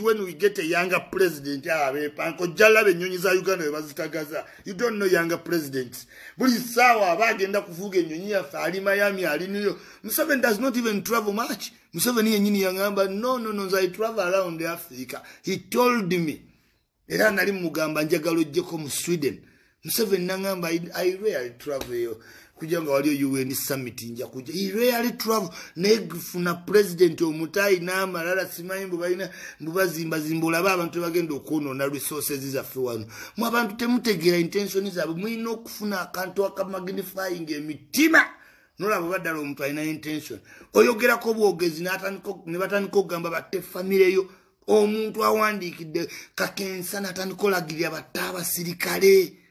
when we get a younger president yawe ah, panko jalabe nyonyi za Uganda we bazitagaza you don't know younger presidents buli sawa bagenda kuvuga nyonyi ya fali Miami ali niyo Museveni does not even travel much Museveni yenyini yangamba no no no za travel around Africa he told me era nali mugamba njagalo jeko mu Sweden Museveni nangamba I, I rarely travel here kuja nga waliyo un summit nja kuja irally travel nefuna president omutayi n'amalala simanyi mbubalina mbubazimbazimba olaba abantu bagenda okwonoona resources zaffe wano mu abantu temutegeera intention zaabwe mulina okufuna akantu akamagnifying emitima nolaba baddala omuntu alina intention oyogerako obwogezi ne batandika okugamba batte famireyo omuntu awandiikidde kakensa n'atandika olagirya batte abasirikale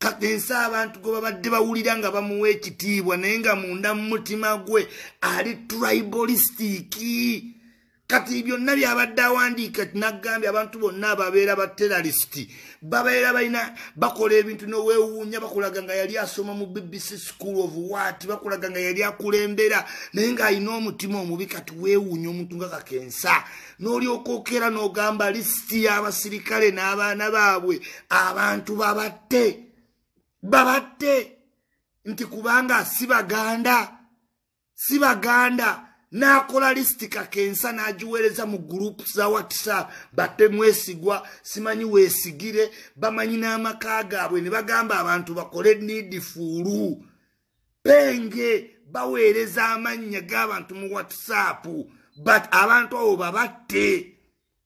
kati ensi abantu gwe babadde bawulira nga bamuwa ekitiibwa naye nga munda mu mutima gwe ali tribalistiki kati byonna byabadde awandiika nagambye abantu bonna ababeera baterarisiti babeera balina bakola ebintu noweewuunya bakulaga nga yali asoma mu bbc school of wat bakulaga nga yali akulembera naye ng'alina omutima omubi kati weewuunya omuntu nga kakensa n'olyokokera n'ogamba lisiti y'abasirikale n'abaana baabwe abantu babatte babatte nti kubanga sibaganda sibaganda n'akola listika kensa n'agiweereza mu gurupu za whatsapp batte mwesigwa simanyi weesigire bamanyi n'amaka gaabwe ne bagamba abantu bakole nidifuulu penge baweereza amannya g'abantu mu whatsapp but abantu abo babatte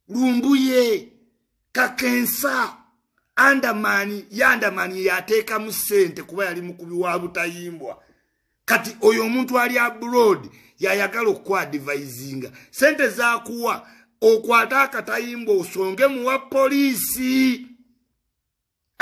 lumbuye kakensa andamani yandamani yateeka mu ssente kuba yali mukubi wa butayimbwa kati oyo omuntu ali abroad yayagala okukwadivisinga ssente zakuwa okwata akatayimbwa osonge muwa poliisi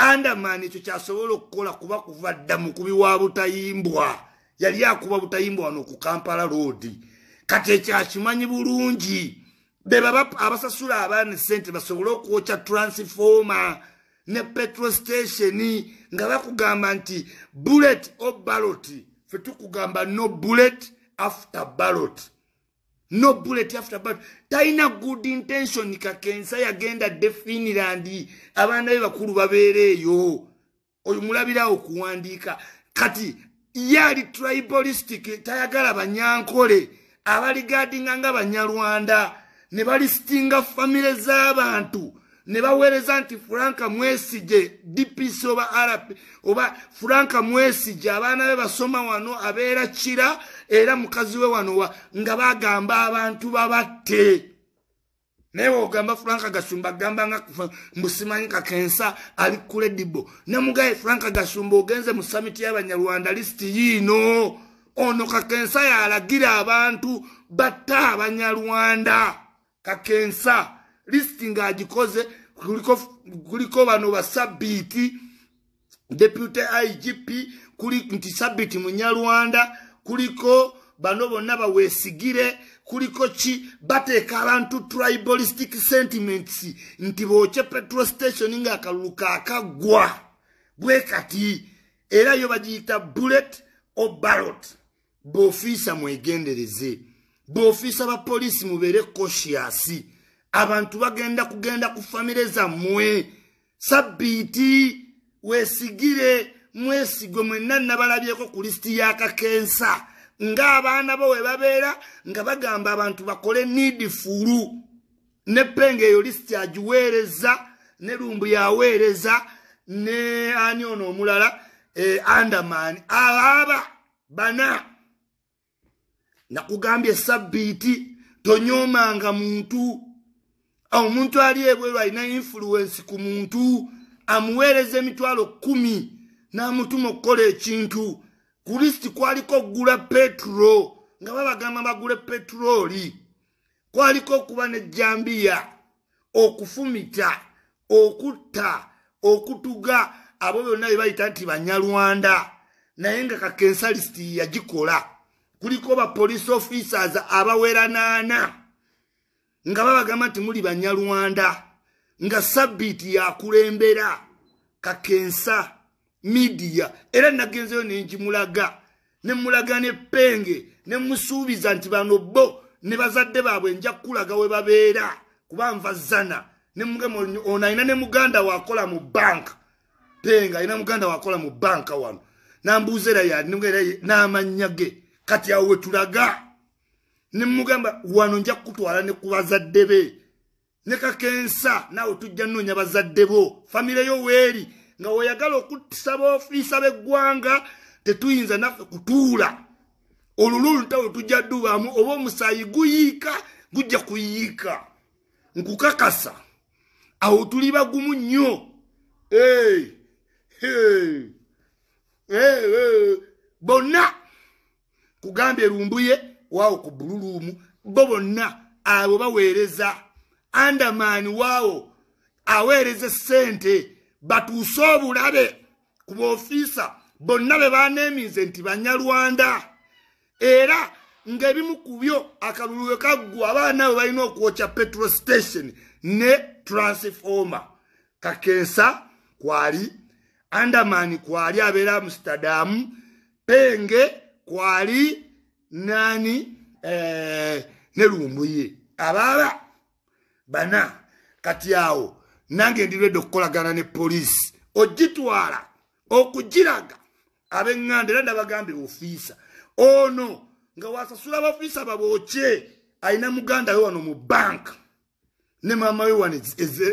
andamani ekyo kyasobola okukola kuba kuva dda mukubi wa butayimbwa yali akuba butayimbwa wano ku kampala roodi kati ekyakimanyi bulungi be baba abasasula abaana essente basobole okwokya transifoma ne petrol station nga bakugamba nti bullet o ballot fe tukugamba no bullet after ballot no bullet after ballot taina good intention kakensa yagenda de finland abaana be bakulu babeera eyo oyumulabira okuwandiika kati yali tribalistic tayagala banyankole abaligadinga nga banyarwanda ne balisitinga famire z'abantu ne baweereza nti furanka mwesije dpc oba rp oba furanka mwesije abaana be basoma wano abeera kira era mukazi we wano wa nga bagamba abantu babatte naye weogamba furanka gasumba agamba nga mbusimanyi kakensa ali kuledibo nemugaye furanka gasumba ogenze mu samiti y'abanyarwanda lisiti yiino ono kakensa yalagira abantu batta abanyarwanda kakensa listing agikoze kuliko kuliko bano basabiti deputy IGP kuli nti sabiti munyarwanda kuliko bano bonna bawesigire kuliko ki bateeka abantu tribalistic sentiments nti bookye petrol station ng'akaluluka akaggwa bwe kati era yo bagiyita bullet o barot beofiisa mwegendereze beofiisa bapoliisi mubeere kosiasi abantu bagenda kugenda ku famire zammwe sabbiiti weesigire mwesigwe mwenna nabalabyeko ku lisiti yakakensa ng'abaana bo we babeera nga bagamba abantu bakole nidifulu nepenga eyo lisiti agiweereza ne lumbu yaweereza ne ani ono omulala eh, andamani abaaba bana nakugambye sabbiiti tonyomanga muntu omuntu ali ebweru alina influensi ku muntu amuweereza emitwalo kumi n'amutuma okukola ekintu kristi kwaliko okugula petro nga babagamba bagule petrooli kwaliko okuba nejjambiya okufumita okutta okutuga abo byonna bye bayita nti banyalwanda naye nga kakensalisiti yagikola kuliko bapolice officers abawera naana na. nga babagamba nti muli banyalwanda nga sabbiiti yakulembera kakensa midiya era nagenzeyo nenjimulaga nemulaga nepenge nemusuubiza nti bano bo ne bazadde baabwe nja kulaga we babeera kuba nvazana ono ayina ne muganda wakola mu banka penge ayina muganda wakola mu banka wano nambuuza era yali namannya ge kati awo wetulaga ne mugamba wano nja kutwala ne kubazadde be ne kakensa naawe tujja nnoonya bazadde bo famire yo weeri nga weyagala okusaba ofiisa b'eggwanga tetuyinza naffe kutuula olululutawe tujja dubaamu oba omusaayi guyiika gujja kuyiika nkukakasa awo tuli bagumu nnyo bonna kugambye lumbuye hey. hey. hey. hey. hey. hey. hey. waawo ku bululuumu bo bonna abo baweereza andamaani waawo aweereza essente batuuse obulabe ku boofiisa bonna be baneemize nti banyalwanda era ng'ebimu ku byo akalulu we kaggwa abaana be balina okwokya petrol station ne transforma kakensa kwali andamaani kwali abeera amusitadamu penge kwali nani eh, nelumuye abaala bana kati awo nange ndirwedde okukolagana ne poliisi ogitwala okugiraga abeŋganda era ndabagambe ofiisa ono nga wasasula abafiisa baboke alina muganda we wano mu banka ne maama we wano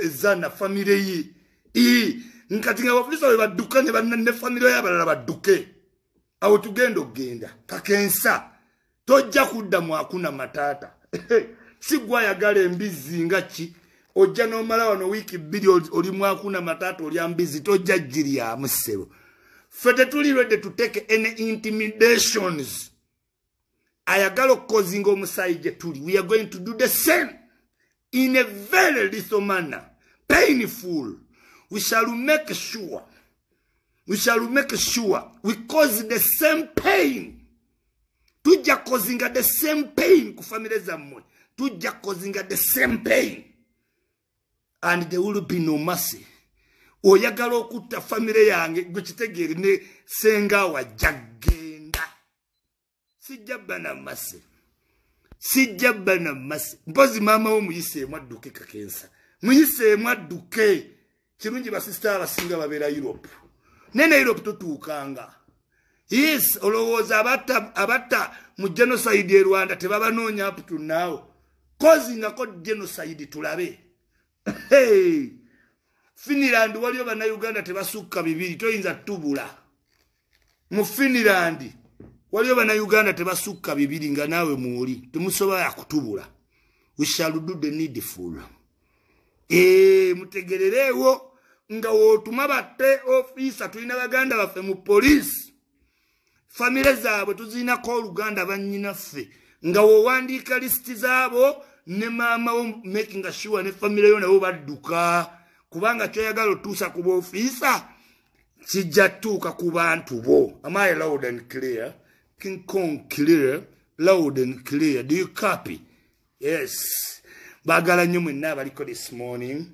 ezana famire ye nkati nga abafiisa we badduka ne famire ye abalala badduke awo tugenda okgenda kakensa tojja kuddamu akuna mataata sigwayagala embizzi nga ki ojja n'omala wano wiiki bbiri olimu akuna mataata olya mbizzi tojja giryamu ssebo ffe tetulirwedde tuteeke en intimidations ayagala okukozinga omusaayi gye tuli weare going to do the same in a very little manner painful we shall make sure we shall make sure we cause the same pain tujja kozinga the same pain ku family zammwe tujja kozinga the same pain and there will be no mercy oyagala okutta famire yange gwe kitegeere ne sengawa jagenda sijjabba na mase sijjabba na mase mpozi maama womuyiseemu adduke kakensa muyiseemu adduke kirungi basista abasinga babeera europe ne na europe totuukanga to yes olowooza abatta abatta mu genocide e rwanda tebabanoonya up to now kozingako genocide tulabe hey. finland waliyo bannayuganda tebasukka bibiri toyinza tubula mu finland waliyo bannayuganda tebasukka bibiri nga naawe muoli temusobola kutubula wishaluddenidful e, eh, mutegerereewo nga wootuma batte ofiisa tulina baganda baffe mu poliisi famire zaabwe tuzirinako oluganda bannyinaffe nga wowandiika lisiti zaabo ne maamawo makinga shuwa ne famire yo nabo badduka kubanga kyoyagala otuusa ku boofiisa kijja tuuka ku bantu bo amaye loud and clear king kong clear loud and clear do you copy yes baagala nnyo mwenna abaliko this morning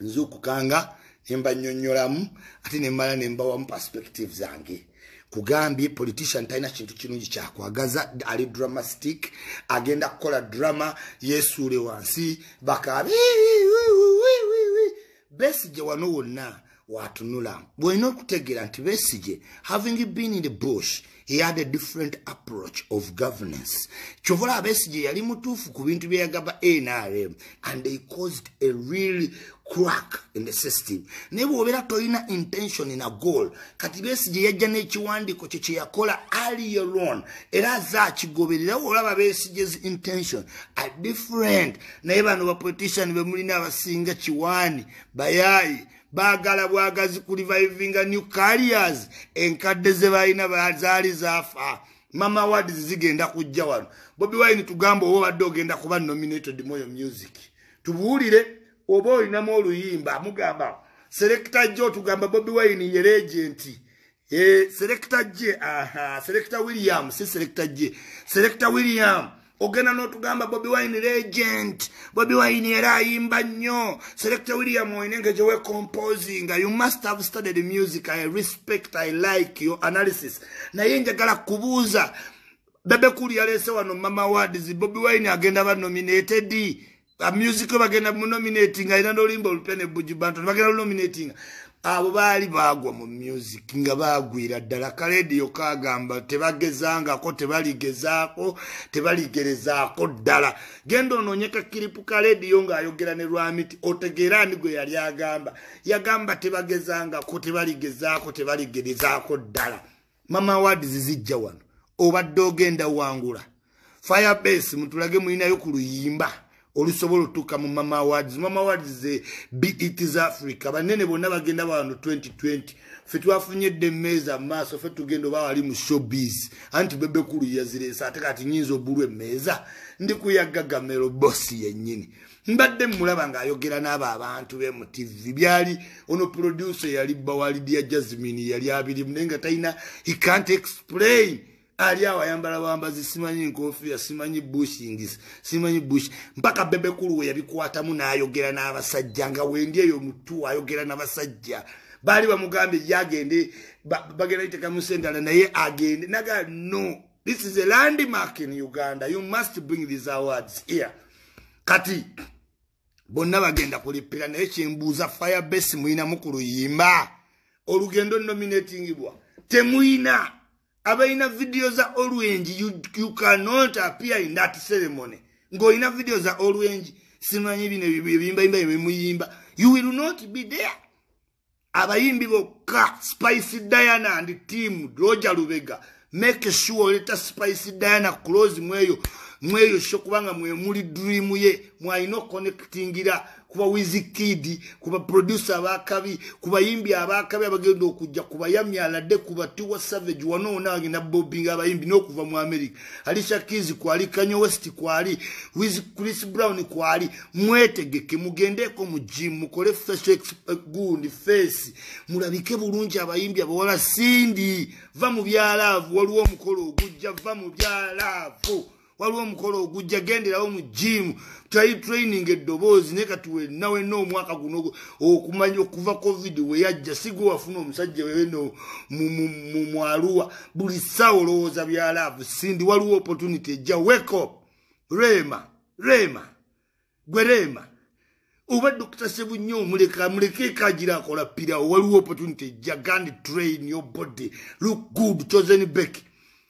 nzuukukanga nembannyonnyolamu ate nemmala nembawamu perspective zange kugambye politician talina kintu kirungi kyakwagaza ali dramastic agenda kola drama yesuule wansi bakabi besi wi wano wonna watunula bw'olina okutegeera nti besigye having been in the bush he had a different approach of governance Chovola abesigye yali mutuufu ku bintu bye nrm and they caused a real crack in the system naye bw'obeera tolina intention na goal kati besigye yajja n'ekiwandiiko kye kola yakola alieron era aze akigoberera olaba besigye's intention are different naye bano bapolitician be mulina abasinga chiwani bayayi bagala bwagazi ku revivinga new carriers enkadde ze balina zaali zaafa mama wadi zigenda kujja wano bobi wine tugamba oba obadde ogenda kuba nominated moyo music tubuulire oba olinamu oluyimba mugamba selekta jo tugamba bobi wine yere ejenti eh, selekta je selekta william si selekta je selekta william, selector william. ogenda n'otugamba bobi wine legent bobi wine era ayimba nnyo selecta william oinenge gyewe composinga you must have studied music i respect i like your analysis naye njagala kubuuza bebekuli yalese wano mama wards bobi wine agenda banominated amusic bagenda munominatinga era n'olimba olupya nebujibantu bagenda lunominatinga abo baali baagwa mu music nga baagwira ddala kaleediyo kagamba tebagezangako tebaligezaako tebaligerezaako ddala genda onoonye kakiripu kaleediyo ng'ayogera ne lwamiti otegeera ani gwe yali agamba yagamba tebagezangako tebaligezaako tebaligerezaako ddala mama wadizi zijja wano obadde ogenda wangula firebase mutulage mulinayo ku luyimba olusobola otuuka mu mama awards mama awards ze bits africa banene bonna bagenda bawano 2020 fe twafunye dde emmeezi amaaso fe tugenda oba wali mu showbiz anti bebekulu yazireesa ate kati nyinza obulwa emmeeza ndi kuyagagamero bosi yennyini mbadde mulaba ng'ayogera n'abo abantu be mu tv byali ono producer yali bawalidya jasmin yali abirimu naye nga talina he can't explain ali awo ayambala bwambazi simanyi nkofiya simanyi bushingis simanyi bush mpaka bebekulu we yabikwatamu n'ayogera n'abasajja nga wendi eyo mutu ayogera n'abasajja baali bamugambye yagende bagenda iteka mu sendala naye agende naga no this is a landmark in uganda you must bring these awards here kati bonna bagenda kulipira naye kyembuuza firebase muyinamu ku luyimba olugendo nominatingibwa temuyina abalina vidiyo za olwengi ukanot appear in that ceremony ng'olina vidiyo za olwengi simanyi bino ebiyimbayimba emuyimba you will not be there abayimbi bokka spice diana and team roja lubega make sure leta spice diana close mweyo mweyo sho kubanga mwemuli dream ye mwaino connectingira kuba wizikidi kuba producer abakabi kuba yimbi abakabi abagenda okujja kuba yamyalade kuba tiwa savage wano ona agenda bobbing abayimbi nokuva mu America Alicia Keys kwali Kanye West kwali Wiz Chris Brown kwali mwetegeke mugendeko mu gym mukole fresh ex eh, gundi face mulabike bulunji abayimbi abawala sindi va mu byalavu waliwo omukolo ogujja va mu byalavu waliwo omukolo ogujja genderawo mu jimu tali training eddoboozi naye kati wenna wenna omwaka guno okumanya okuva covid weyajja sigwe wafuna omusajja wewena mu mwaluwa buli ssaawa olowooza byalaavu sindi waliwo opportunity ejja wekop rema rema gwe rema oba dokita sebu nnyo omuleka muleke ekaagira akola pirawo waliwo opportunity ejja gandi train yo body look good chosen back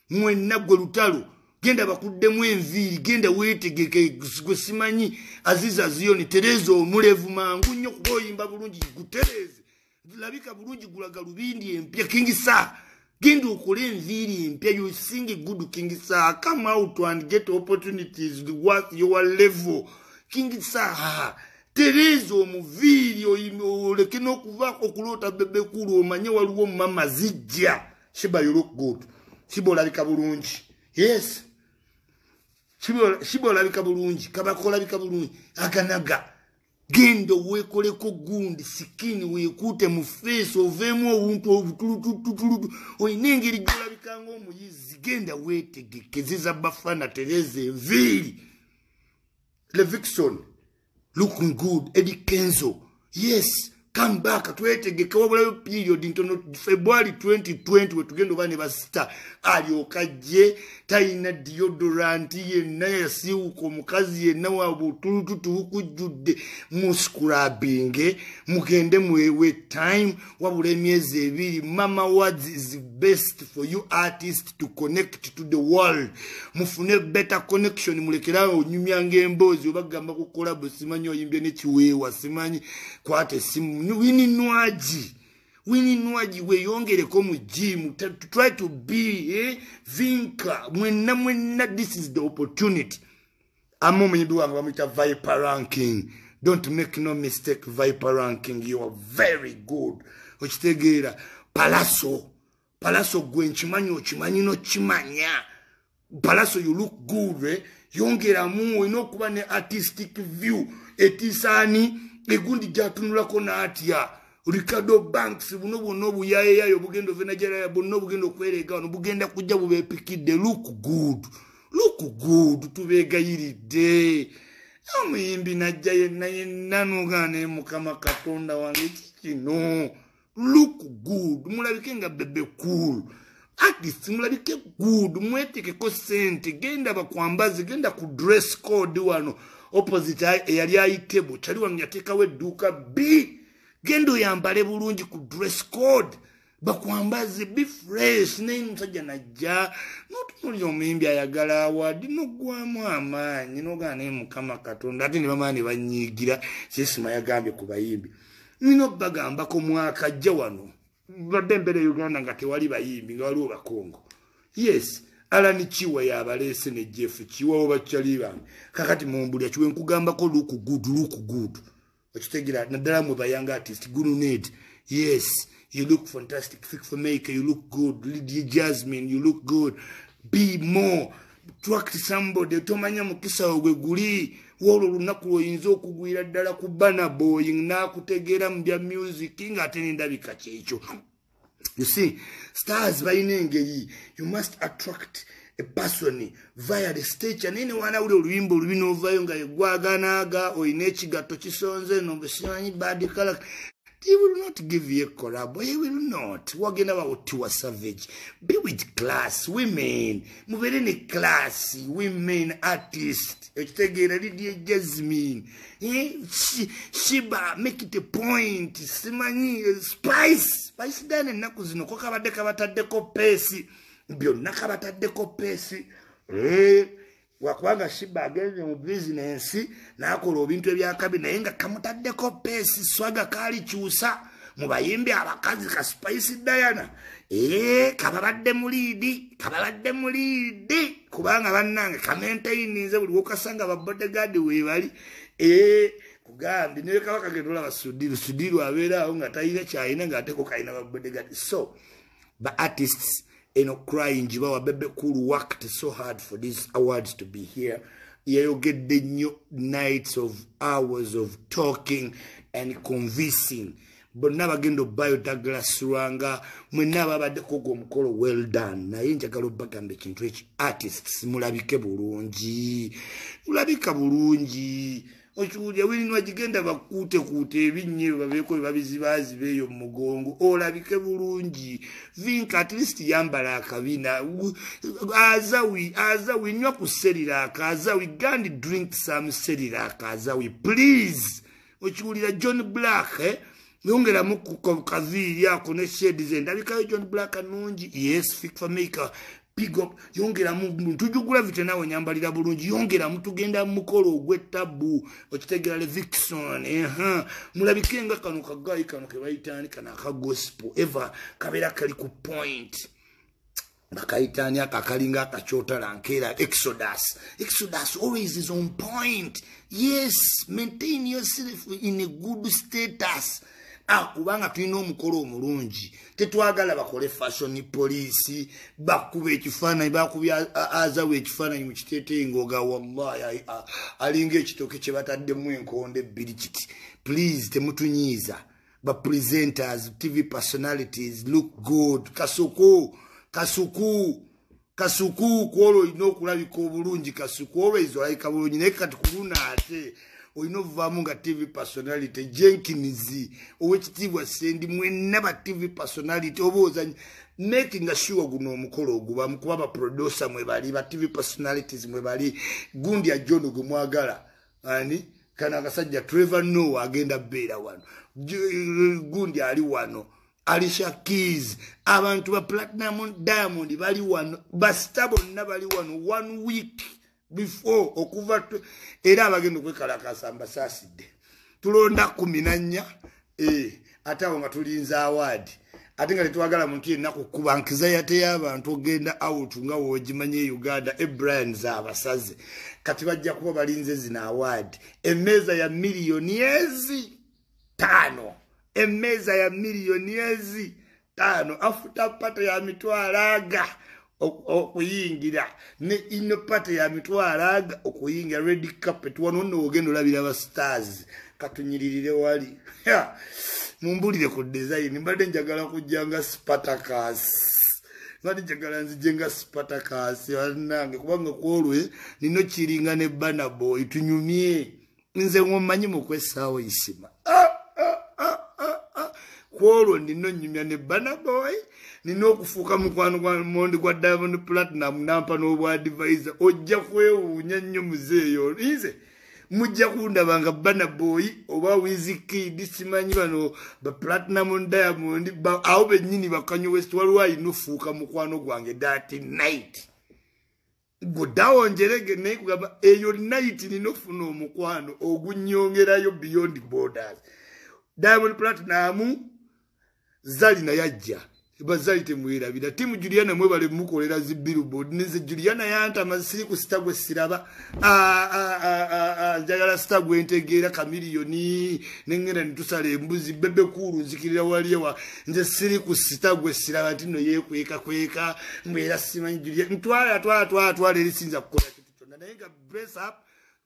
mwenna gwe lutalo genda bakuddemu enviiri genda wetegeke gwe simanyi aziza ziyoni tereeza omulevu mangu nnyo kuba oyimba bulungi gutereeze labika bulungi gulaga lubindi empya kingisa genda okole enviiri empya yosinge gudu kingisa come out and get opportunities the worth your level kingisa tereeza omuviiri oleke n'okuvako okuloota bebekulu omanye waliwo mama zijja shiba yolokgood shiba olabika bulungi yesi shiba olabika bulungi kabaka olabika bulungi aganaga genda weekoleko gundi sikini weekuute mu feesi oveemu obuntu obutulututulutu olina engeri gyolabikanga omuyizi genda weetegekezeza bafana tereza enviiri levikson looking good edi kenzo yes come back twetegeke wabulayo period ntono february 2020 wetugenda oba ne basita alyoka jje talina diodoranti yenna yasiwuka omukazi yenna waabwe otulututubukujjudde muscrabing mugende mwewe time wabula emyezi ebiri mama words is best for you artist to connect to the world mufune better connection mulekerawo onyumyanga emboozi obagamba kukolabo simanyi oyimbye nekiweewa simanyi kwata esimu wininwagi you know, wininwaji weyongereko mu jimu try to be eh, vinka mwenna mwenna this is the opportunity ama omuyimbi wange bamuyita viper ranking don't make no mistake viper ranking you are very good okitegeera palaso palaso gwe nkimanyi okimanyi nokimanya palaso you look good eh? yongeramu olina okuba ne artistic view etisaani egundi gyatunulako naatya Ricardo Banks buno buno buyaye yayo bugendo venajera ya buno bugendo kwerega no bugenda kujja bubepikide look good look good tubega yiride omuyimbi najja yenna yenna nugane mukama katonda wange kino look good mulabike nga bebe cool atis mulabike good mwetekeko sente genda bakwambazi genda ku dress code wano opposite eyali ayitebo kyali wange yateekawo edduuka bit genda oyambale bulungi ku dress code bakwambaze be fresh naye musajja najja notunulira omuyimbi ayagala awaddi nogwamu amaanyi nogaa naye mukama katonda ate ne bamaa ne banyiigira kyesima yagambye ku bayimbi nina okubagambako mwaka jja wano badde embeera euganda nga tewali bayimbi nga waliwo bakongo yes alani kiwa yabaleese ne jeff kiwa oba kyali bange kakati mumbulya kiwe nkugambako lukugudu lukugudu Wachutegira, nadara mwaba young artist, gununed. Yes, you look fantastic. Fix for maker, you look good. Lydia Jasmine, you look good. Be more. Track somebody. Tomanya mkisa uwe guli. Walo lunakuwa inzo kugwira dara kubana boying. Na kutegira mbya music. Inga ateni ndabi kachecho. You see, stars by nengeji. You must attract people. epasoni via the stage nini wanawule oluyimbo olubina ovayo nga egwaganaaga oyina ekigato kisonze nobesimanyi badikala He will not give you a collab. He will not. We're going to to a savage. Be with class, women. Move in a class, women, artists. Echtegera, Lydia Jasmine. Eh? Shiba, make it a point. Simani, eh, spice. Spice, then, and Nakuzino. Kokavadeka, Tadeko, Pesi. Pesi. byonna kabataddeko peesi eh, wakubanga shiba agenze mu bizinensi nakola ebintu ebyakabi naye nga kamutaddeko peesi swaga kalikyusa mubayimbi abakazi ka spaisi diana eh, kababadde muliidi kababadde muliidi kubanga bannange kamentaininze buliwo okasanga babodegadi webali eh, kugambi naye kabaka getulaba sudiru sudiru abeeraawo nga talina kyayina ngaateko kayina babodegadi so baartists ba eno crying jibawa bebe cool worked so hard for these awards to be here yayogedde nnyo nights of hours of talking and convincing bonna bagenda obayo daglas ruanga mwenna babaddeko gwo omukolo well done naye njagala obbagamba ekintu eki artists mulabike bulungi mulabika bulungi okikulya wirinwa gigenda bakuutekuuta ebinnyo ebyo babeeko ebabizibaazi beeyo mu mugongo olabike bulungi vinka atleast yambala akabina azawi azawi nywa ku seriraaka azawi gandi drink some seriraaka azawi please okiwulira john black eh? yongeramu kaviiri ako ne shedi ze ndabikayo john black nungi yes fik for maker pigop yongeramu tujugulavite nawe nyambalira bulungi yongeramu tugenda mumukolo ogwetabu okitegera levikson ha mulabikenga kano kagayi kano kebayitani kano akagospo eva kabeera kali ku point bakayitani aka kalinga akacyotala nkeera exodus exodus always is on point yes maintain yourself in a good status ah kubanga tulina omukolo omulungi tetwagala bakole fashoni poliisi bakuba ekifaananyi bakuba azawe ekifaananyi mukiteteeyi ngaoga wallahi alinga ekitooke kye bataddemu enkonda ebbiri kiti please temutunyiiza bapresenters tv personalities look good kasuku kasuku kasuku kwolwo olina okulabika obulungi kasuku olwezi olabika bulungi naye kati kuluna ate oyina ovaamu nga tv personality jenkins owekitiibwa sendi mwena ba tv personality obaozanya makinga sure guno omukolo ogubamu kuba baproducer mwebali ba tv personalities mwebali gundi ya john gemwagala ani kana akasajja trevor now agenda beera wano gundi ali wano alisha keys abantu ba platinum diamond bali wano basta bonna bali wano one week bifo okuva era abagenda okwekalakasa mbasaasidde tulonda kumi nannya e eh, ate awo nga tulinza awaadi ate nga tetwagala muntu yenna kukuba nkizayateyo abantu ogenda out nga woogimanya e uganda ebrians abasaze kati bajja kuba balinze zina awaadi emmeeza ya miliyoni ezi taano emmeeza ya miliyoni ezi taano afuta pata ya mitwalo aga okuyingira ne inopate ya mitwalo aga okuyingira red carpet wanonno ogenda olabira abastars katunyiririre wali mumbulire ku design mbadde njagala kujja nga spartacas mbadde njagala nzije nga spartacas wannange kubanga kwolwe nino kiringa ne banabo itunyumye nze ngomanyi mukwesaawo isima ah, ah, ah, ah, ah. kwolwe nino nyumya ne banaboy nina okufuuka mukwano gwa mondi gwa diamond platinum nampa n'obwadivisa ojja kwewuunya nnyo muzeeyo ize mujja kundabanga banaboyi oba wizikidi kimanyi bano baplatinum diamond awo bennyini bakanyi west waliwo ayina ofuuka mukwano gwange dati night gwodawonjerege naye kugamba eyo night nina ofuna omukwano ogunyongerayo beyond borders diamond platinum zalina yajja bazali temwerabira timu juliana mwebale mukolera zibilboard nze juliana yantama siri ku sitagwe siraba njagala sitagwe ntegeera kamiliyoni nengenda nitusala embuzi bebe kulu nzikirira waliewa nze siri ku sitagwe siraba tino yekweka kweka mwera simanyi juliana ntwala atwala atwala atwala erisinza kukola kintu kyonna naye nga brace up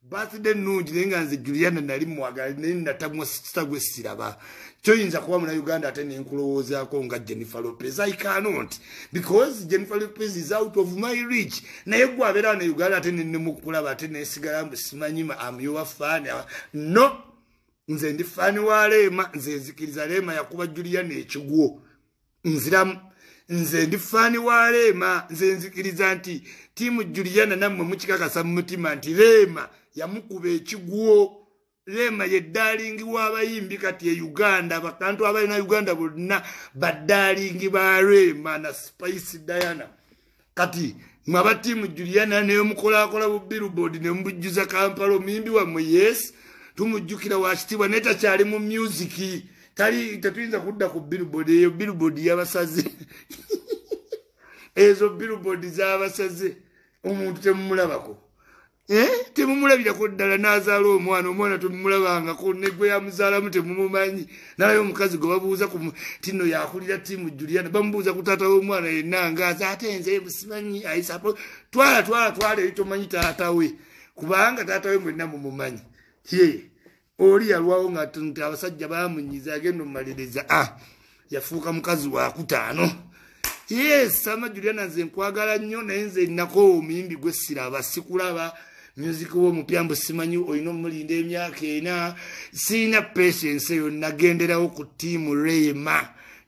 birthday nungi naye nga nze juliana nali mwagala naye natamwa sitagwe siraba kyoyinza kuba muna uganda ate nenkulowoozaako nga jennifer lopez i cannot because jennifer lopez is out of my rich naye gwe abeera na e uganda ate nenemukulaba ate nesigala musimanyima amyowa fan no nze ndi fani wa leema nze nzikiriza leema yakuba juliana ekigwo nziramu nze ndi fani wa leema nze nzikiriza nti tiimu juliana nammwe mukikakasa mu mutima nti leema yamukuba ekigwo lema yedaalingi waabayimbi kati ye uganda bakantu abalina uganda bonna badaalingi ba lema na spice diana kati mwabatiimu juliana nemukolakola bubirubod nemubujjuza kampala omuyimbi wamwe yes tumujjukira wakitibwa naye takyali mu music tetuyinza kudda ku birubod eyo birubod yabasaze ezo birubod zabasaze omuntu temumulabako Eh? temumulabirako ddala nazaala omwana omwana temumulabangako negwe yamuzaalamu temumumanyi nalayo omukazi gwebabuuza tino yakulira timu juliana bamubuuza kutata womwana yenna ngaza ate nze musimanyi aisapo twala twala twala eri tomanyi tatawe kubanga tatawe mwenna mumumanyi ye oli yalwawo nga nti abasajja bamunyiza agenda omumaliriza a ah, yafuuka mukazi wakutaano yes sama juliana nze nkwagala nnyo naye nze nnako omuyimbi gwesiraba sikulaba muzikuwa omupya mbusimanyi olina omulinda emyaka ena siina patience eyo nagenderawo ku tiamu rema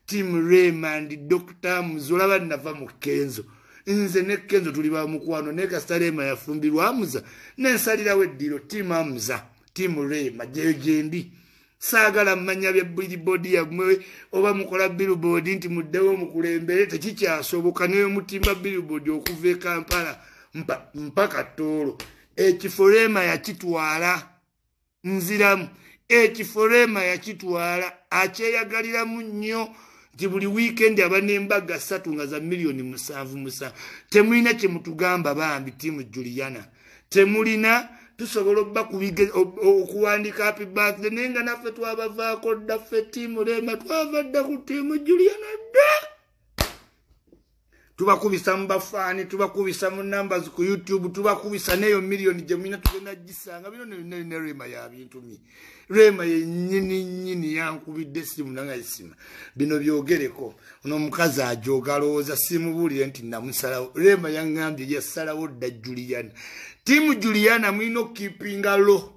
tiamu rema ndi dokita muzolaba nava mu kenzo nze ne kenzo tuli bamukwano naye kasita rema yafumbirwa amuza nensalirawo eddiro tiamu amuza tiamu rema gyeyo gyendi saagala mmanya bya biribodi yamwe oba mukola biribodi nti muddewo mukulembere tekikyasoboka naye omutimba biribodi okuva e kampala mpa, mpa katoolo ekiforema yakitwala nziramu ekiforema yakitwala akyeyagaliramu nnyo nti buli wiikendi abanembaga satu nga za miliyoni musanvu musanvu temulina kyemutugamba bambi timu juliana temulina tusobola obba okuwandika happy birthday naye nga naffe twabavaako dda ffe tiimu lema twava dda ku tiimu juliana dda tubakubisa mubafaani tubakubisa munambes ku youtube tubakubisa neyo miliyoni gyemuina tugenda gisanga bino ne rema yabintumye rema yenyini nyini yankubidde simu nanga isima bino byogereko nomukazi ajoga alowooza simubuulire nti namusalawo rema yaŋambye yasalawo dda juliana timu juliana mwina okipingalo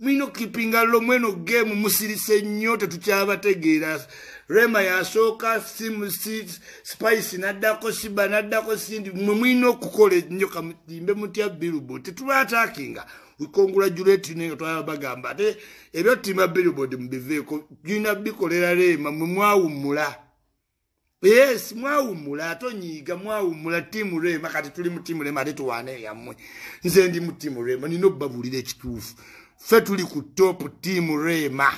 mwina okipingalo mweno gemu musirise nnyo tetukyabategeera rema yasooka simu spice naddako siba naddako sindi mwe mwina okukola ennyo kamutimbe mutya bilbo tetulatakinga congratulate nenga twaba bagamba ate ebyotimba bilbod mubiveeko gina bikolera rema mwe mwawumula yes mwawumula ate onyiiga mwawumula tiamu rema kati tuli mu tiamu rema ate tuwaana eyammwe nze ndi mu tiamu rema nina obabuulira ekituufu ffe tuli ku topu tiamu rema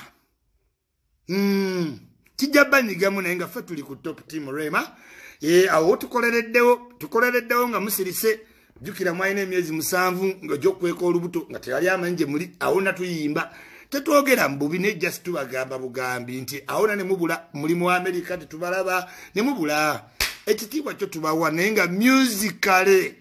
mm. tijja banyigamu naye nga ffe tuli ku top team rema eh, awo tukoleredewo tukoleredewo nga musirise jukira mwalina emyezi musanvu nga gyokkweka olubuto nga tewali amanje muli awona tuyimba tetwogera mububi naye just tubagamba bugambi nti awona ne mubula mulimu wa amerika tetubalaba ne mubula ekitiibwa kyo tubawa naye nga musicale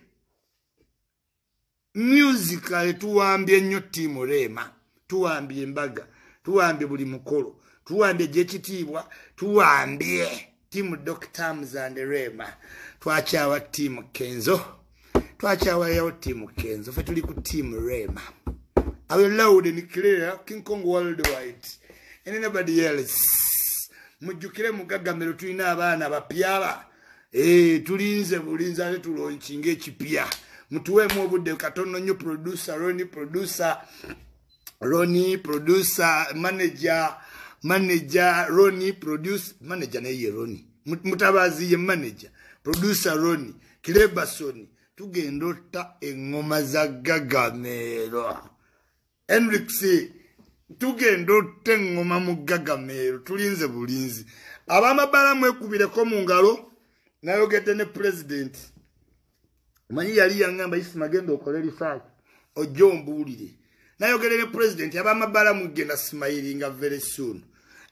musicale tuwambye nnyo tiimu rema tuwambye embaga tuwambye buli mukolo tuwambye gyekitiibwa tuwambye tiamu dr muzanderema twakyawa tiamu kenzo twakyawayawo tiamu kenzo fe tuli ku tiamu rema awe loud and clear king kong world wide and anybody else mujjukire mugagamero tulina abaana bapyaba ee eh, tulinze bulinza ate tulonkinga ekipya mutuweemu obudde katono nyo producer roni producer roni producer manager manager Roni produce manager na ye Roni mutabazi ye manager producer Roni Kleber Sony tugendo ta engoma za gagamero Henrix tugendo ta engoma mu gagamero tulinze bulinzi abamabala mwekubile ko mungalo nayo getene president Mani yali yangamba isi magendo okoleri saa ojombulire nayo getene president abamabala mugenda smiling very soon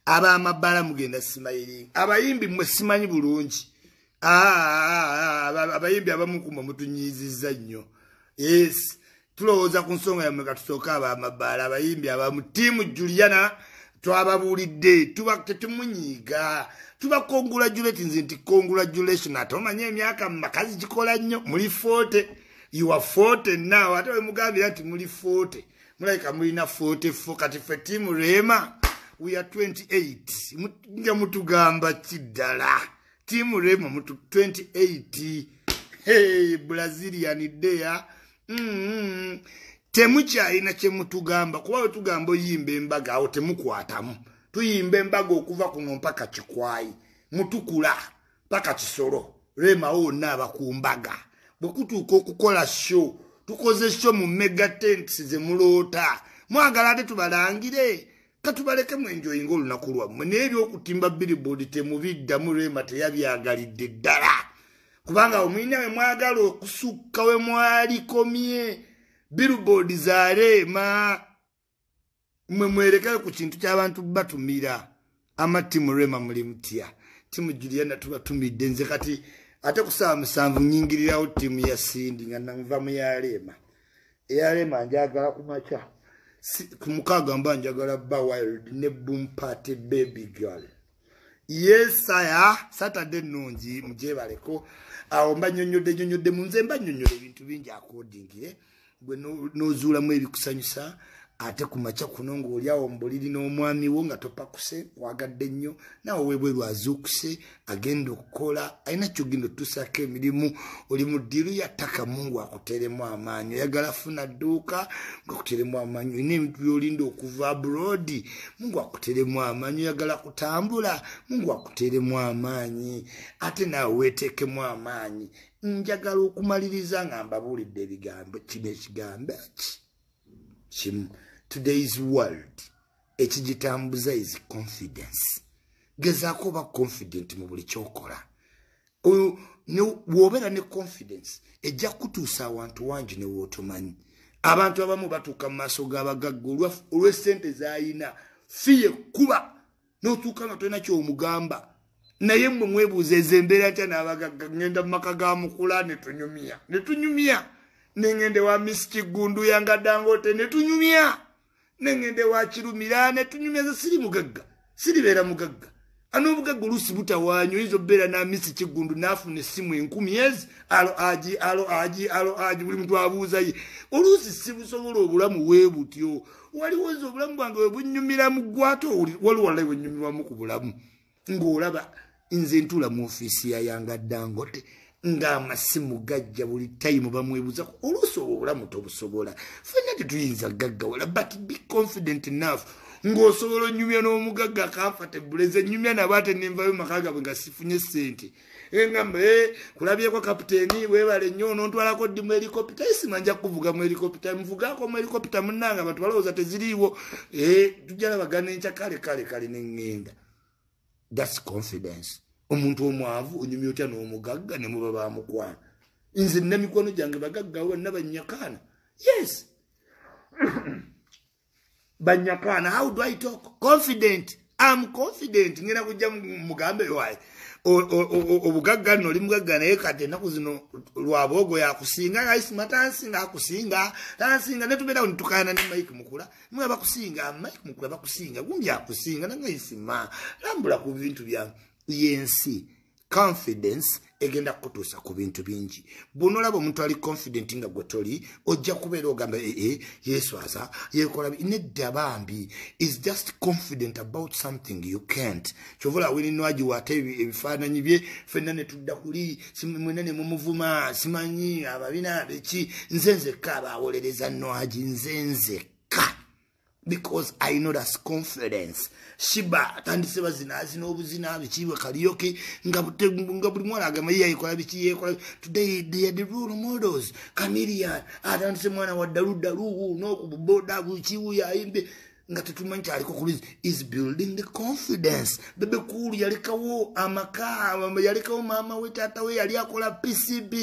aba amabala mugenda simayiri abayimbi mwesimanyi bulungi abayimbi abamukuma mutunyiziza nnyo yes tulowooza ku nsonga yammwe katusooka aba amabala abayimbi abamu tiimu juliana twababuulidde tuba tetumunyiiga tuba congulajulati nze nti congulajulation ate omanye emyaka mumakazi gikola nnyo muli fote yuwa fote naw ate wemugambira nti muli fote mulabika mulina fote fo kati fe tiimu reema weare 28 nja mutugamba kiddala timurema 28 hey, brazilian deya mm-hmm. temukyalina kyemutugamba kuba wetugamba oyimba embaga awo temukwatamu tuyimba embaga okuva kuno mpaka kikwayi mutukula mpaka kisolo remawo wonna abakumbaga bwekutuuka okukola sho tukoze sho mu megatents zemuloota mwagala te tubalangire katubaleke mwenjoyi ng'olunaku lwammwe n'ebyokutimba billboard temubiddamu lwema teyabyagalidde ddala kubanga omwina we mwagala okusukka we mwalikomye billboard zaleema mwe mwerekere ku kintu ky'abantu batumira ama timu lwema muli mutya timu juliana tubatumidde nze kati ate ku saawa musanvu nyingirirawo ttiimu ya sindi nga nanvamu yaleema eyaleema njagala kumakya kumukaga mba njagala ba wild ne boom party baby girl yes aya saturday nonji mje baleko aomba nyonyode nyonyode munze mba nyonyode bintu binja according eh gwe no, no zula mwe bikusanyusa ate kumacha kuno ngoli awo mbuliri n'omwami wo nga topakuse wagadde nnyo nawe webweru azuukuse agenda okukola alina kyogenda otusako emirimu oli muddiru yataka mungu akuteremu amaanyi oyagala funa dduuka ngaakuteremu amaanyi olina ebintu byolinda okuva abroad mungu akuteremu amaanyi oyagala kutambula mungu akuteremu amaanyi ate nawe weeteekemu amaanyi njagala okumaliriza nga mbabuulidde ebigambo kino ekigambo ki kimu today's world ekigitambuza is confidence gezaako oba confident mu buli kyokola wobeera ne confidence ejja kutuusa awantu wangi ne wootomanyi abantu abamu batuuka mu maaso g'abagagga olwesente zayina fiye kuba n'otuuka nga tolina kyomugamba naye mwe mwebuuzeza embeera ntya n'abagagga ŋenda mu maka ga mukula netunyumya netunyumya neŋende wa misi kigundu yangaddangaote netunyumya ne nengende wakirumira netunyumyaza siri mugagga siribeera mugagga anobugagga oluusi butawaanyo oyinza obeera namisi kigundu nafuna essimu enkumi ezi alo aji alo aji alo aji buli muntu abuuza ye oluusi sibusobola obulamu we butyo waliwo nze obulamu bwange webunyumiramu gwate wali walayi wenyumirwamu ku bulamu ngaolaba nze ntuula mu ofiisi yayanga ddangote ng'amasimu gajja buli tayimu bamwebuzako oluusi obwo obulamu tobusobola fenna tetuyinza gaggawala but be confident enough ng'osobola onyumya n'omugagga akanfa tebuleze nyumya nabo ate nenvayo makaga bwe nga sifunye sente egamba eh, kulabyeko kaputeni webale nnyo onontwalako ddi mu helikopita isimanja kuvuga mu helikopita muvugako mu helikopita munanga abantu balowooza teziriiwo eh, tujalabagana enca kale kale kale neŋŋenda thats confidence omuntu omwavu onyumya otya n'omugagga nemuba bamukwana nze namikwano gyange bagaggawo banna banyakaana yes banyakaana how do i talk confident am confident ngena kujja mugambe wai obugagga nno oli mugagga naye kati ennaku zino lwabaogo yakusinga aisima tansinga akusinga tansinga netubeerawo netukaana ne mike mukula mwe bakusinga mike mukula bakusinga gundi akusinga nangaisima lambula ku bintu byange yensi confidence egenda kutuusa ku bintu bingi bunolaba omuntu ali confident nga gwe toli ojja kubeera ogamba ee eh, eh, yeswaza yekola nedda bambi is just confident about something you can't kyovula wininwagi waate ebifaananyi bye fenna ne tudda kuli mwena ne mumuvuma simanyi ababina beki nzenzekka abawolereza nwagi nzenzekka because i know thats confidence shiba atandiseba zinazi nobuzina bikiibwe kalioke nga buli mwana agamba yeyayikola biki yekola today they are the rule models camilian atandise mwana wa daludalu nokububodabukiwuyayimbe nga tetumanyi kyaliko kulizi is building the confidence bebekulu yalekawo amaka yalekawo maama we taata we yali akola pcb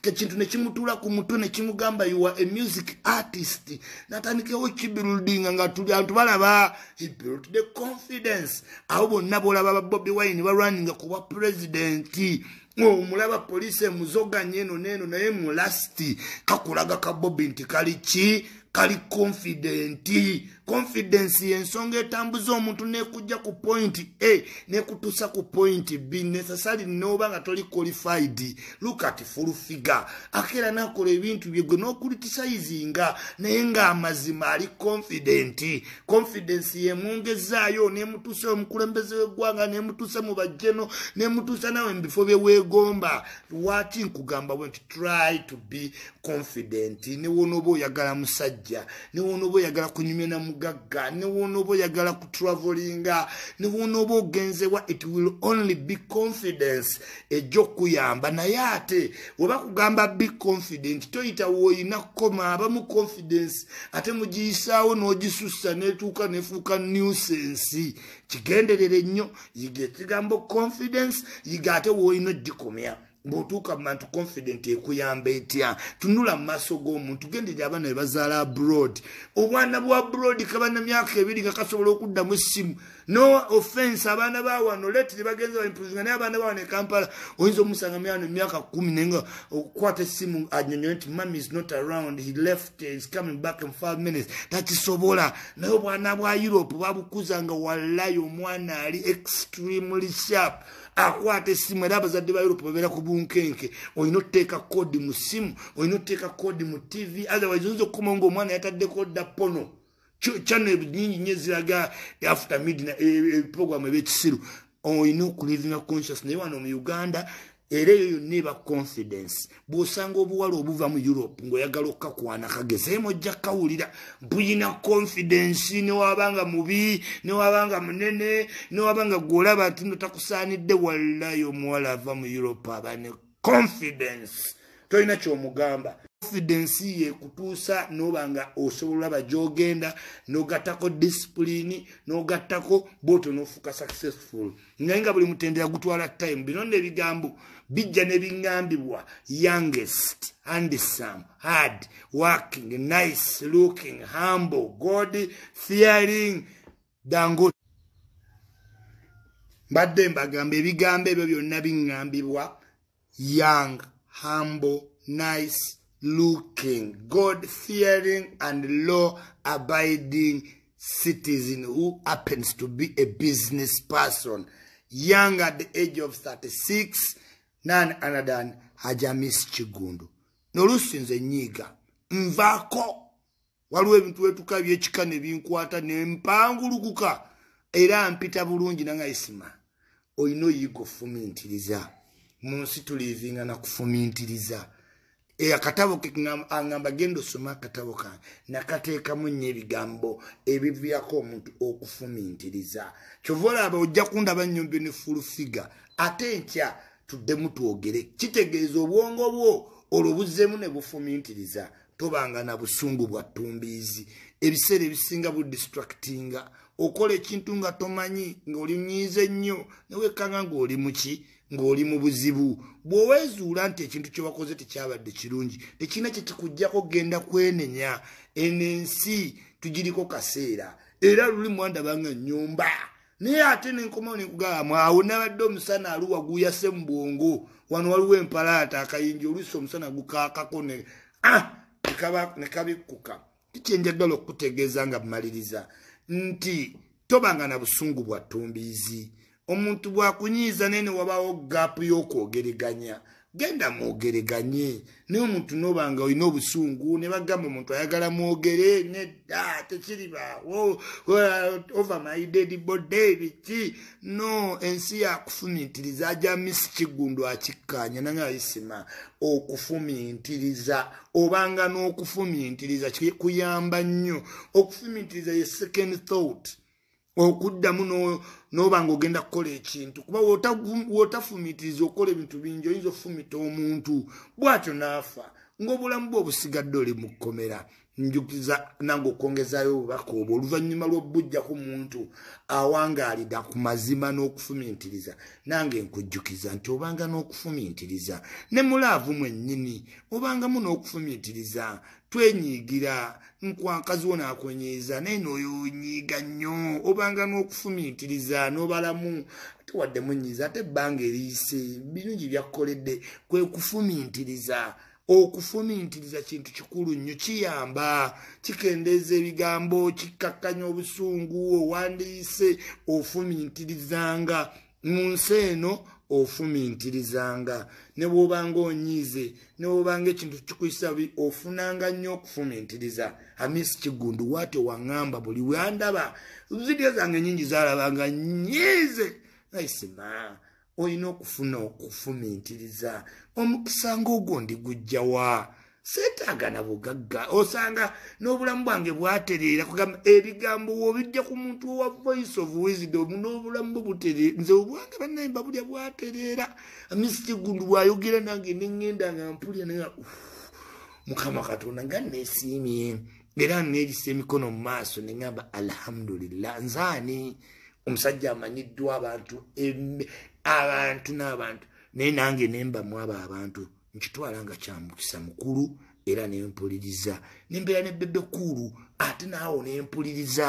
kekintu nekimutula ku mutwe nekimugamba yuwa a music artist natandikewo kibuildinga nga tuli abantu balaba he built the confidence abo bonna boolaba ababobi wine balwaninga kubwa purezidenti omulaba poliisi emuzoganye eno neeno naye mulasti kakulaga ka bobi nti kali ki kali confidenti confidence yensonga etambuza omuntu nekujja ku point a nekutusa ku point b necessary noba nga toli qualified lukat fulufiga akera nakola ebintu byegwe nokuritisizinga naye ngaamazima ali confident confidence yemwongezaayo nemutusa omukulembeze weggwanga nemutusa mu bajeno nemutusa nawe mubifo byewegomba lwaki nkugamba wenti try to be confident newonoba oyagala musajja newonoba oyagala kunyumya namu mugagga newonoba oyagala kutravelinga newonoba ogenzewa it will only be confidence ejja okkuyamba naye ate weba kugamba be confident toyita woyina koma abamu confidence ate mugiyisaawo n'ogisussa netuuka nefuuka nuisense kigenderere nnyo yiga ekigambo confidence yiga ate woyina ogikomya ng'otuuka mu bantu confidenti ekuyamba etya tunula mu maaso g'omuntu genderi abaana be bazaala abroad obwana bwa broad kabana myaka ebiri nga kasobola okuddamu essimu no offense abaana ba wano leti tebagenza bainpuzinga naye abaana ba wano ekampala oyinza omusanga myano emyaka kumi naye nga okukwata essimu anyonyole nti mami is not around he left is coming back in five minutes takisobola naye obwana bwa europe babukuza nga walayo omwana ali extremely sharp akwata esimu era abazadde ba europe babeera ku bunkenke olina okuteeka kodi mu simu olina okuteeka kodi mu tv otherwise oyinza okukoma ngaomwana yataddeko dda pono channel nyingi nyo eziraga after midina ebiprogramu eh, eh, ebyekisiru olina okulivinga consciousness naye wano mu uganda era eyo yonna eba confidence bw'osanga obuwala obuva mu europe ng'oyagala okkakwana kagezeemu ojja kkawulira buyina confidensi newabanga mubi newabanga munene newabanga gweolaba nti no takusaanidde wallayo omuwala ava mu europe aba ne confidence tolina kyomugamba confidensi yekutuusa noba nga osobola bajogenda nogattako disipuliini nogattako booto nofuuka successful naye nga buli mutendera gutwala time bino nebigambo bijja nebiŋambibwa youngest handisome hard working nice looking humble god fearing dango mbadde mbagamba ebigambo ebyo byonna biŋambibwa young humble nice looking, God fearing and law abiding citizen who happens to be a business person, young at the age of 36, none other than Hajamis Chigundu. Nolusi nze nyiga, mvako, waluwe mtuwe tukavye chika nevinkuata, ne mpangu lukuka, era mpita bulungi nanga isima, oino yigo fumi intiliza, monsi tulivinga na kufumi intiliza, Eh, akatabo ke agamba genda osoma akatabo kange nakateekamu nnyo ebigambo ebivyako omuntu okufumintiriza kyovaolaba ojja kundaba nnyumbe ne fulufiga ate ntya tuddemu twogere kitegeeza obwongo bwo olwobuzzeemu ne bufumintiriza tobanga na busungu bwa ttumbiizi ebiseera ebisinga budistractinga okola ekintu nga tomanyi ng'oli nyiize nnyo neweekanga ng'oli muki ng'oli mu buzibu bw'owezuula nti ekintu kye wakoze tekyabadde kirungi tekina kye kikujjako genda kwenenya enensi tugiriko kaseera era luli mwandabanga nyumba naye ate nenkomao nekugaamu awo nabadde omusana aluwa guyase mu bwongo wano waliwo empalaata akayinja oluusi omusana gukaakako ne ah, kabikkuka kikyenjagala okutegeeza nga mumaliriza nti tobanga na busungu bwa ttumbiizi omuntu bwakunyiiza naye ne wabaawo gaapu y'okwogereganya genda mwogereganye naye omuntu nobanga olina obusungu ne bagamba omuntu ayagala mwogere nedda tekiribaawo ove mayidedi bodde biki no ensi yakufumintiriza aja misi kigundu akikkanya nanga bisima okufumintiriza obanga n'okufumintiriza kuyamba nnyo okufumintiriza ye second thought okuddamu noba nga ogenda kukola ekintu kuba wotafumitiriza okukola ebintu bingi oyinza ofumita omuntu bwatyo naafa ngaobulamu bwe obusigadde oli mu kukomera njukiza nangaokwongezaayo obubaka obwo oluvannyuma lw'obbujjaku muntu awangaalidde akumazima n'okufumintiriza nange nkujjukiza nti obanga n'okufumintiriza ne mulaavu mwennyini obangamu n'okufumintiriza twenyiigira nkwankazi wo naakwenyiiza naye n'oyonyiiga nnyo obanga n'okufumintiriza n'obalamu tewaddemu nyiiza ate ebbanga eriyise birungi byakukoledde kwe kufumintiriza okufumintiriza kintu kikulu nnyo kiyamba kikendeeza ebigambo kikkakkanya obusungu owandiise ofumintirizanga mu nsi eno ofumintirizanga ne bwobanga onyiize ne bwobanga ekintu kikuisabi ofunanga nnyo okufumintiriza amisi kigundu waate waŋŋamba buli wandaba zidyo zange nyingi zalabanga nyiize naisimaa olina okufuna okufumintiriza omukisa ng'ogwondi gujjawa seetaagana bugagga osanga n'obulamu bwange bwatereera kugamba ebigambo woobijja ku muntu owa voice of wisdom n'obulamu bwe butere nze obwange banaye mbabulya bwatereera misiti gundu bwayogera nange neŋŋenda nga mpulya naye mukama katonda nga neesiimye era neeyisa emikono mu maaso neŋŋamba alhamdulillah nzaani omusajja amanyiddwa abantu abantu n'abantu naye nange nembamu aba abantu nkitwala nga kyamukisa mukulu era nempuliriza nembeera ne bebe kulu ate naawo nempuliriza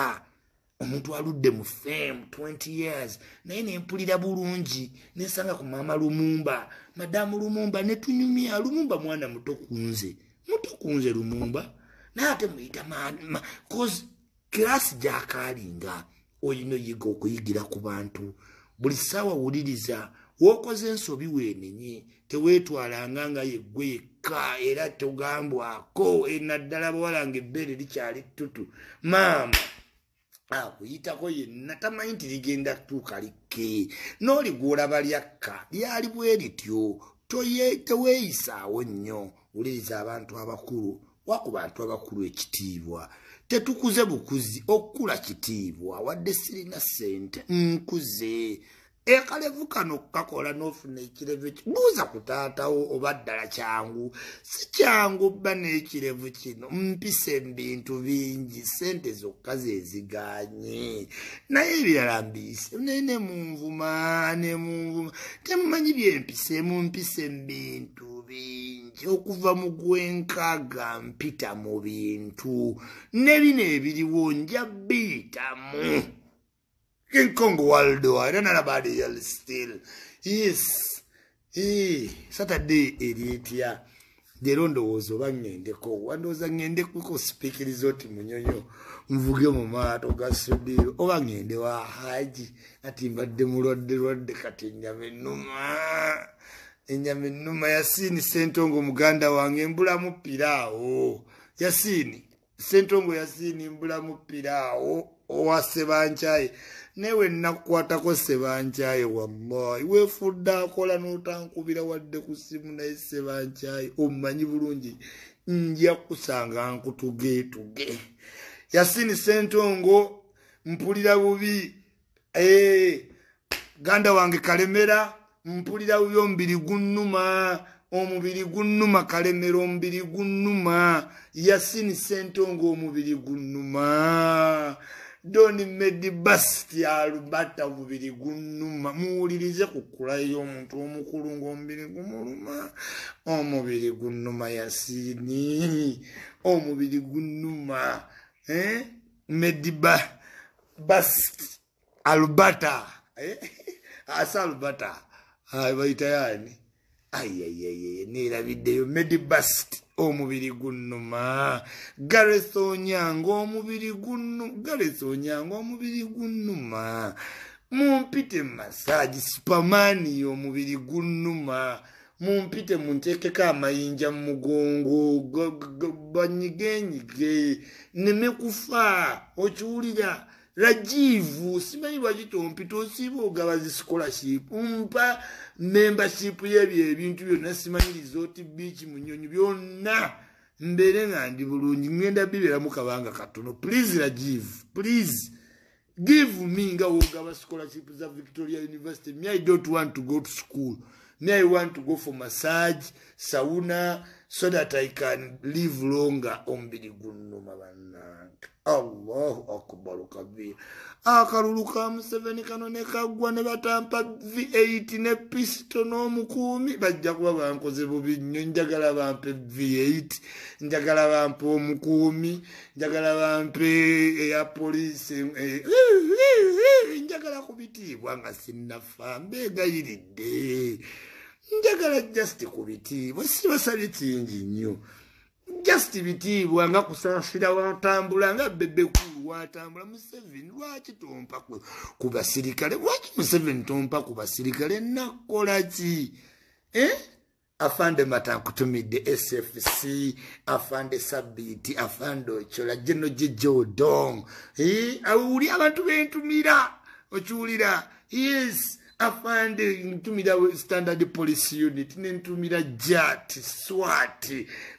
omuntu aludde mu fame twenty years naye nempulira bulungi nesanga ku maama lumumba madamu lumumba netunyumya lumumba mwana muto kunze muto kunze lumumba naye ate muyita maama cause kirasi gyakalinga olina oyiga okuyigira ku bantu buli ssaawa wuliriza wookoze ensobi weenenye teweetwalanga nga yeggwe yekka era togambwako enaddala bawalanga ebbeere likyali ttutu maama akuyitako yenna tamanyi nti ligenda kutuuka likke n'oli gwolaba lyakka lyali bwe lityo teweeyisaawo nnyo wuliriza abantu abakulu wa ku bantu abakulu ekitiibwa tetukuze bukuzi okkula kitiibwa wadde sirina ssente nkuze ekalevu kano kukakola n'ofuna ekirevu ki buuza ku taatawo oba ddala kyangu si kyangu bba n'ekirevu kino mpisa ebintu bingi sente zokka zeziganye naye ebirala mbiise nene munvuma ne munvuma temumanyi byempisa emumpisa ebintu bubinji okuva mu gwenkaga mpita mu bintu nebino ebiriwo nja biyitamu kingkong waldo era nalabadial still yes e saturday eryetya lero ndowooza oba ŋŋendeko wandowooza ŋŋendekuko sipiikiriza oti munyonyo nvuge mu maato ga sudiro oba ŋŋende wa haji ati mbadde mulwadde lwadde kati nyama ennuma enyama ennuma yasiini sentongo muganda wange mbulamu piraawo yasiini sentongo yasiini mbulamu piraawo owa sebancaye newe nakukwatako sebancaye wallahi weefudde akola n'otankubira wadde ku simu naye sebancaye omumanyi bulungi nja kusanga nkutugeetuge yasiini sentongo mpulira bubi ganda wange kalemera mpulira uyo omubiri gunnuma omubiri gunnuma kalemera omubiri gunnuma yasini sentongo omubiri gunnuma doni medibasiti alubata omubiri gunnuma muwulirize ku kulayo omuntu omukulu ngaomubiri gumuluma omubiri gunnuma yasini omubiri gunnuma eh, mediba basiti alubata eh, asi alubata abaita yani ayayayaya nerabiddeyo medibast omubiri gunnuma galesonyanga omubiri gunnu galesonyanga omubiri gunnuma mumpite mumasaagi supamaani omubiri gunnuma mumpite munteekeko amayinja mu mugongo banyigenyige neme kufa okiwulira rajivu simanyi lwakitompita osiiba ogabazi scholarship mpa mm, membership yebyo ebintu byonna simanyi resort beach munyonyi byonna mbeere nga ndi bulungi ŋŋenda bibeeramu kabanga katono please rajive please give me nga wogaba scholarship za victoria university me i don't want to go to school me i want to go for massage sawuna so that I can live longer umbili gunuma banange Allahu akbar kabir akalulu ka museveni kanone kagwa ne batampa v8 ne piston omukumi bajja kuba bankoze bubi nnyo njagala bampe v8 njagala bampe omukumi njagala bampe eya polisi e, njagala kubitiibwa nga sinnafa mbegayiridde njagala justi ku bitiibwa sibasale kingi nnyo justi bitiibwa nga kusaasira watambula nga bebekulu watambula museveni lwaki tompa ku basirikale lwaki museveni tompa ku basirikale nakolaki e eh? afande matankutumidde sfc afande sabiti afande ocyola geno jejodong e eh? awuli abantu bentumira okiwulira yesi afande ntumira standard police unit ne ntumira jat swat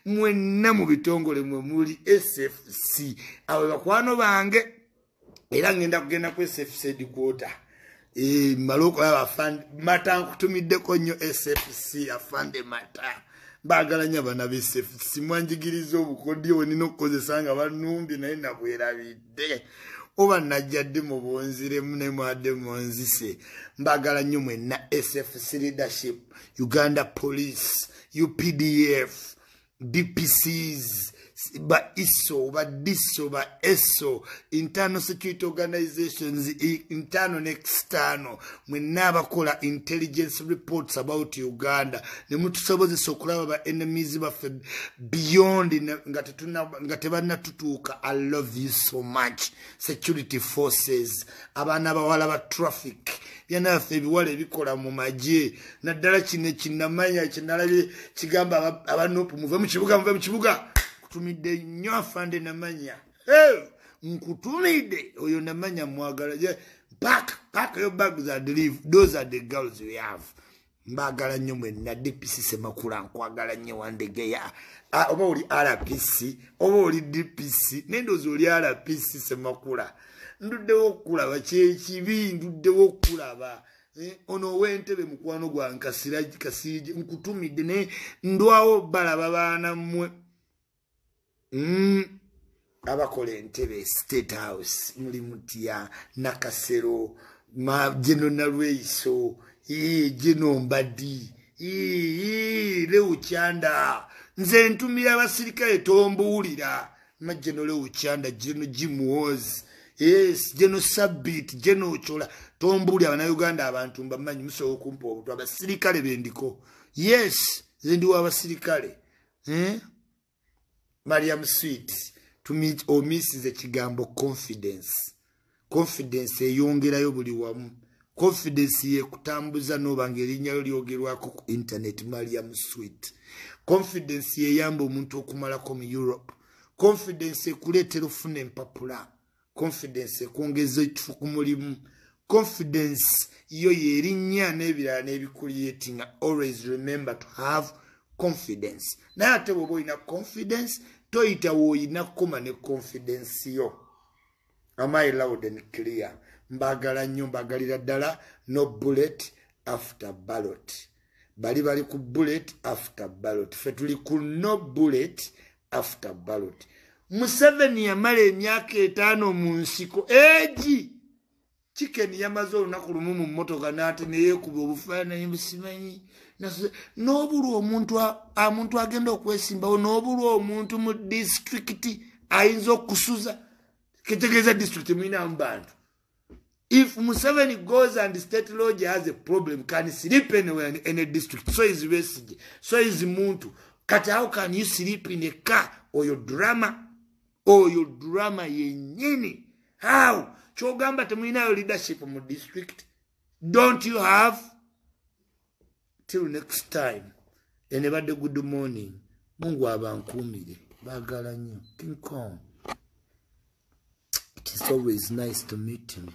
mwenna mu bitongole mwe muli sfc abo bakwano bange era ngenda kugenda ku sfc headquarter e, maloko aba afande mata nkutumiddeko nnyo sfc afande mata bagala nya bana be sfc mwanjigiriza obukodyo nina okukozesa nga banumbi naye nakwerabidde oba najjadde mu bunziremu ne mwadde mu nzise mbagala nnyo mwenna sfc leadership uganda police updf dpcs ba ISO, ba DISO, ba ESO, internal security organizations, internal and external, mwenaba kula intelligence reports about Uganda, ni mtu sabozi sokulawa ba enemies ba beyond, ngatebana tutuka, I love you so much, security forces, abanaba wala ba traffic, yana febi wale vikula mumajie, na dara chine chinamanya, chinalavi chigamba, abanupu, mvemu chibuga, mvemu chibuga, mvemu chibuga, akutumidde nnyo afande namanya nkutumidde oyo namanya mwagala mbagala nnyo mwena dpc semakula nkwagala nnyo wandegeya oba oli rpc oba oli dpc naye ndoozi oli rpc semakula nduddewo okulaba kyekibi nduddewo okulaba eh, ono owentebe mukwano gwa nkasirakasirije nkutumidde naye ndwawo balaba baana mmwe Mm. abakola entebe state house mulimutya nakasero gino nalweiso gino mbadi leucyanda nze ntumira abasirikale tombuulira mageno leucyanda geno jimwos yes geno sabit geno ochola tombuulira abanauganda abantu mbamanyi musobola okumpa obutu abasirikale bendiko yes nze ndiwo abasirikale eh? Mariam Sweet to meet or misses ekigambo confidence. Confidence e yongera buli wamu. Confidence ye kutambuza no bangelinya lyogerwako ku internet Mariam Sweet. Confidence ye yamba omuntu okumala ko mu Europe. Confidence kulete lufune mpapula. Confidence kuongeza ku mulimu. Confidence iyo yerinya nebira nebikulietinga always remember to have confidence. Na ate bobo ina confidence toyita woyina kuma ne confidence yo amai loud and clear mbagala nnyo mbagalira ddala no bullet after ballot bali bali ku bullet after ballot fe tuli ku no bullet after ballot museveni yamala emyaka etaano mu nsiko egi chicken yamaze olunaku lumu mu mmotoka naate neyeekuba obufaananyi busimanyi nobulwa omuntu omuntu agenda okwesimbawo nobulwa omuntu mu disitulikiti ayinza okusuza kitegeeza disitulikiti mulina mu bantu if museveni goes and state loge has a problem can sleep anywhere in a district so is wesige so is muntu kati how can you sleep in a car oyo drama oyo drama yenyini how kyogamba temulinayo leadership mu district don't you have till next time ene bade good morning mungu abankumire bagala nyo king kong it is always nice to meet him